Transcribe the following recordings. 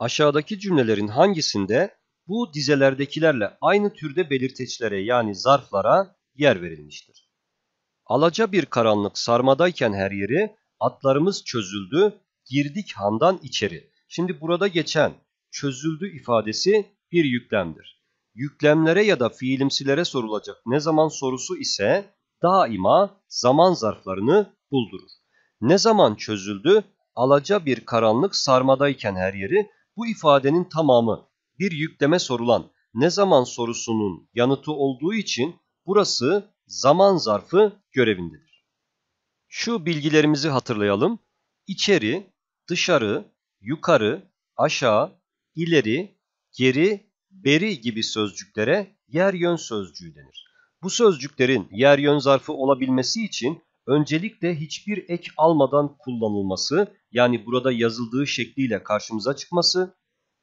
Aşağıdaki cümlelerin hangisinde bu dizelerdekilerle aynı türde belirteçlere yani zarflara yer verilmiştir? Alaca bir karanlık sarmadayken her yeri, atlarımız çözüldü, girdik handan içeri. Şimdi burada geçen çözüldü ifadesi bir yüklemdir. Yüklemlere ya da fiilimsilere sorulacak ne zaman sorusu ise daima zaman zarflarını buldurur. Ne zaman çözüldü? Alaca bir karanlık sarmadayken her yeri bu ifadenin tamamı bir yükleme sorulan ne zaman sorusunun yanıtı olduğu için burası zaman zarfı görevindedir. Şu bilgilerimizi hatırlayalım. İçeri, dışarı, yukarı, aşağı, ileri, geri, beri gibi sözcüklere yer yön sözcüğü denir. Bu sözcüklerin yer yön zarfı olabilmesi için öncelikle hiçbir ek almadan kullanılması yani burada yazıldığı şekliyle karşımıza çıkması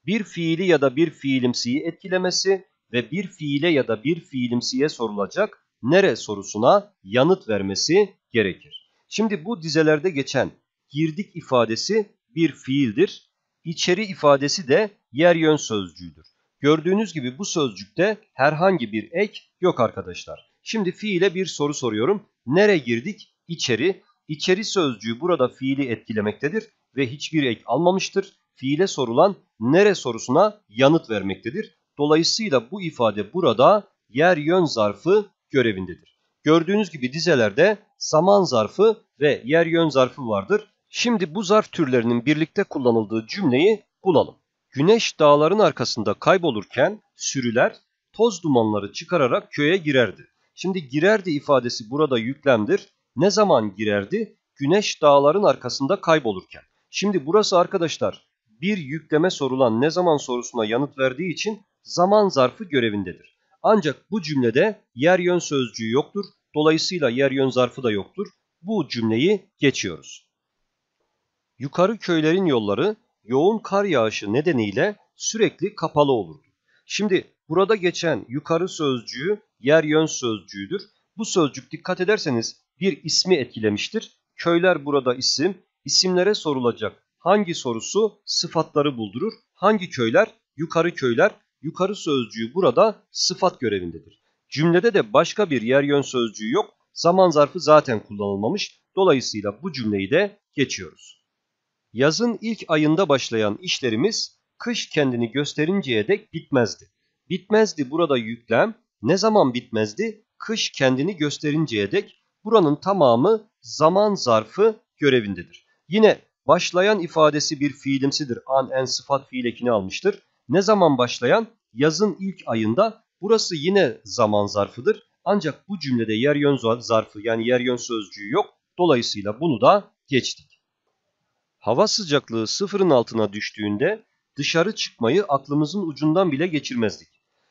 bir fiili ya da bir fiilimsiyi etkilemesi ve bir fiile ya da bir fiilimsiye sorulacak nere sorusuna yanıt vermesi gerekir. Şimdi bu dizelerde geçen girdik ifadesi bir fiildir. İçeri ifadesi de yer yön sözcüğüdür. Gördüğünüz gibi bu sözcükte herhangi bir ek yok arkadaşlar. Şimdi fiile bir soru soruyorum. Nere girdik? İçeri. İçeri sözcüğü burada fiili etkilemektedir ve hiçbir ek almamıştır fiile sorulan nere sorusuna yanıt vermektedir. Dolayısıyla bu ifade burada yer yön zarfı görevindedir. Gördüğünüz gibi dizelerde zaman zarfı ve yer yön zarfı vardır. Şimdi bu zarf türlerinin birlikte kullanıldığı cümleyi bulalım. Güneş dağların arkasında kaybolurken sürüler toz dumanları çıkararak köye girerdi. Şimdi girerdi ifadesi burada yüklemdir. Ne zaman girerdi? Güneş dağların arkasında kaybolurken. Şimdi burası arkadaşlar bir yükleme sorulan ne zaman sorusuna yanıt verdiği için zaman zarfı görevindedir. Ancak bu cümlede yer yön sözcüğü yoktur. Dolayısıyla yer yön zarfı da yoktur. Bu cümleyi geçiyoruz. Yukarı köylerin yolları yoğun kar yağışı nedeniyle sürekli kapalı olurdu. Şimdi burada geçen yukarı sözcüğü yer yön sözcüğüdür. Bu sözcük dikkat ederseniz bir ismi etkilemiştir. Köyler burada isim, isimlere sorulacak hangi sorusu sıfatları buldurur, hangi köyler yukarı köyler, yukarı sözcüğü burada sıfat görevindedir. Cümlede de başka bir yer yön sözcüğü yok, zaman zarfı zaten kullanılmamış, dolayısıyla bu cümleyi de geçiyoruz. Yazın ilk ayında başlayan işlerimiz kış kendini gösterinceye dek bitmezdi. Bitmezdi burada yüklem, ne zaman bitmezdi? Kış kendini gösterinceye dek buranın tamamı zaman zarfı görevindedir. Yine Başlayan ifadesi bir fiilimsidir. An en sıfat fiil ekini almıştır. Ne zaman başlayan? Yazın ilk ayında. Burası yine zaman zarfıdır. Ancak bu cümlede yer yön zarfı yani yer yön sözcüğü yok. Dolayısıyla bunu da geçtik. Hava sıcaklığı sıfırın altına düştüğünde dışarı çıkmayı aklımızın ucundan bile geçirmezdik.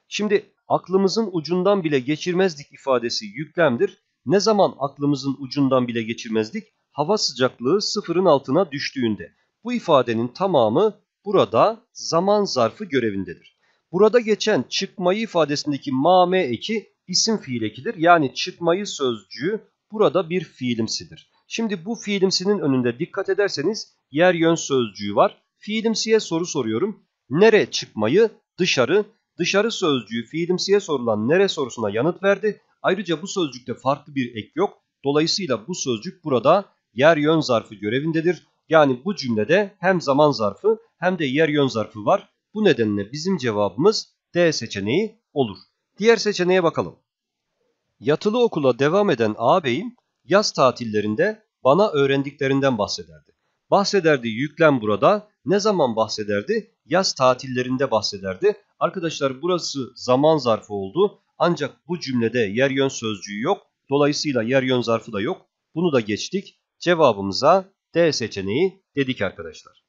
Şimdi aklımızın ucundan bile geçirmezdik ifadesi yüklemdir. Ne zaman aklımızın ucundan bile geçirmezdik? hava sıcaklığı sıfırın altına düştüğünde. Bu ifadenin tamamı burada zaman zarfı görevindedir. Burada geçen çıkmayı ifadesindeki mame eki isim fiil ekidir. Yani çıkmayı sözcüğü burada bir fiilimsidir. Şimdi bu fiilimsinin önünde dikkat ederseniz yer yön sözcüğü var. Fiilimsiye soru soruyorum. Nere çıkmayı? Dışarı. Dışarı sözcüğü fiilimsiye sorulan nere sorusuna yanıt verdi. Ayrıca bu sözcükte farklı bir ek yok. Dolayısıyla bu sözcük burada yer yön zarfı görevindedir. Yani bu cümlede hem zaman zarfı hem de yer yön zarfı var. Bu nedenle bizim cevabımız D seçeneği olur. Diğer seçeneğe bakalım. Yatılı okula devam eden ağabeyim yaz tatillerinde bana öğrendiklerinden bahsederdi. Bahsederdi yüklem burada. Ne zaman bahsederdi? Yaz tatillerinde bahsederdi. Arkadaşlar burası zaman zarfı oldu. Ancak bu cümlede yer yön sözcüğü yok. Dolayısıyla yer yön zarfı da yok. Bunu da geçtik. Cevabımıza D seçeneği dedik arkadaşlar.